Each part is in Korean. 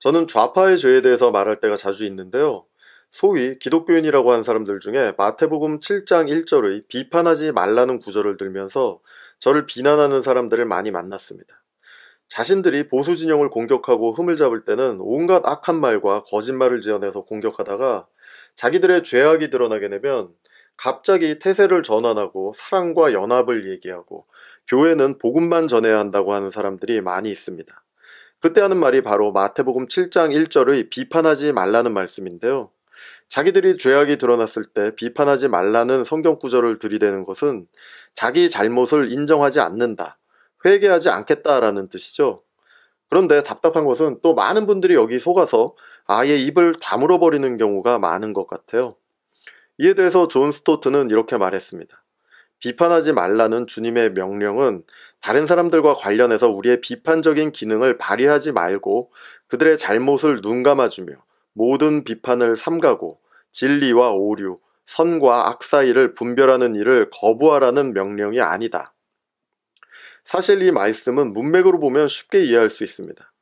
저는 좌파의 죄에 대해서 말할 때가 자주 있는데요. 소위 기독교인이라고 하는 사람들 중에 마태복음 7장 1절의 비판하지 말라는 구절을 들면서 저를 비난하는 사람들을 많이 만났습니다. 자신들이 보수 진영을 공격하고 흠을 잡을 때는 온갖 악한 말과 거짓말을 지어내서 공격하다가 자기들의 죄악이 드러나게 되면 갑자기 태세를 전환하고 사랑과 연합을 얘기하고 교회는 복음만 전해야 한다고 하는 사람들이 많이 있습니다. 그때 하는 말이 바로 마태복음 7장 1절의 비판하지 말라는 말씀인데요. 자기들이 죄악이 드러났을 때 비판하지 말라는 성경 구절을 들이대는 것은 자기 잘못을 인정하지 않는다, 회개하지 않겠다라는 뜻이죠. 그런데 답답한 것은 또 많은 분들이 여기 속아서 아예 입을 다물어버리는 경우가 많은 것 같아요. 이에 대해서 존 스토트는 이렇게 말했습니다. 비판하지 말라는 주님의 명령은 다른 사람들과 관련해서 우리의 비판적인 기능을 발휘하지 말고 그들의 잘못을 눈감아주며 모든 비판을 삼가고 진리와 오류, 선과 악 사이를 분별하는 일을 거부하라는 명령이 아니다. 사실 이 말씀은 문맥으로 보면 쉽게 이해할 수 있습니다.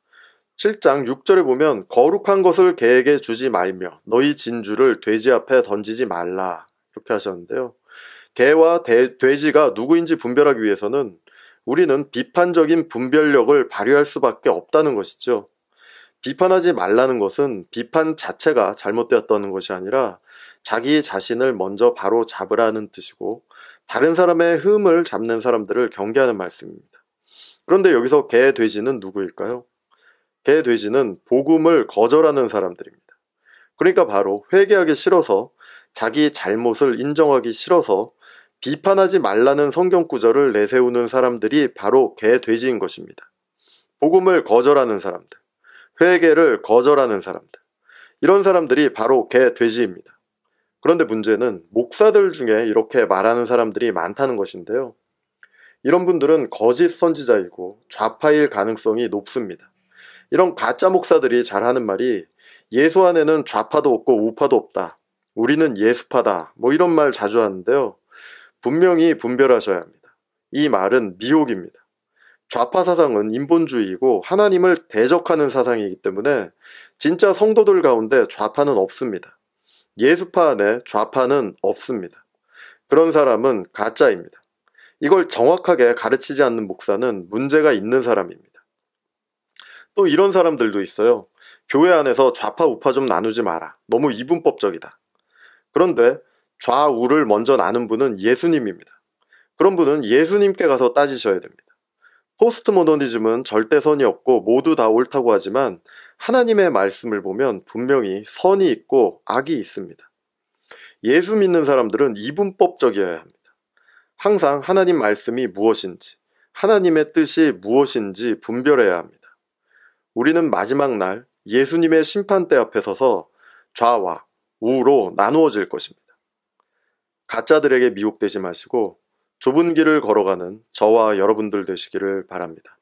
7장 6절에 보면 거룩한 것을 개에게 주지 말며 너희 진주를 돼지 앞에 던지지 말라 이렇게 하셨는데요. 개와 대, 돼지가 누구인지 분별하기 위해서는 우리는 비판적인 분별력을 발휘할 수밖에 없다는 것이죠. 비판하지 말라는 것은 비판 자체가 잘못되었다는 것이 아니라 자기 자신을 먼저 바로 잡으라는 뜻이고 다른 사람의 흠을 잡는 사람들을 경계하는 말씀입니다. 그런데 여기서 개, 돼지는 누구일까요? 개, 돼지는 복음을 거절하는 사람들입니다. 그러니까 바로 회개하기 싫어서 자기 잘못을 인정하기 싫어서 비판하지 말라는 성경 구절을 내세우는 사람들이 바로 개돼지인 것입니다. 복음을 거절하는 사람들, 회개를 거절하는 사람들, 이런 사람들이 바로 개돼지입니다. 그런데 문제는 목사들 중에 이렇게 말하는 사람들이 많다는 것인데요. 이런 분들은 거짓 선지자이고 좌파일 가능성이 높습니다. 이런 가짜 목사들이 잘하는 말이 예수 안에는 좌파도 없고 우파도 없다. 우리는 예수파다. 뭐 이런 말 자주 하는데요. 분명히 분별하셔야 합니다. 이 말은 미혹입니다. 좌파 사상은 인본주의이고 하나님을 대적하는 사상이기 때문에 진짜 성도들 가운데 좌파는 없습니다. 예수파 안에 좌파는 없습니다. 그런 사람은 가짜입니다. 이걸 정확하게 가르치지 않는 목사는 문제가 있는 사람입니다. 또 이런 사람들도 있어요. 교회 안에서 좌파 우파 좀 나누지 마라. 너무 이분법적이다. 그런데 좌우를 먼저 나눈 분은 예수님입니다. 그런 분은 예수님께 가서 따지셔야 됩니다. 포스트 모더니즘은 절대선이 없고 모두 다 옳다고 하지만 하나님의 말씀을 보면 분명히 선이 있고 악이 있습니다. 예수 믿는 사람들은 이분법적이어야 합니다. 항상 하나님 말씀이 무엇인지, 하나님의 뜻이 무엇인지 분별해야 합니다. 우리는 마지막 날 예수님의 심판대 앞에 서서 좌와 우로 나누어질 것입니다. 가짜들에게 미혹되지 마시고 좁은 길을 걸어가는 저와 여러분들 되시기를 바랍니다.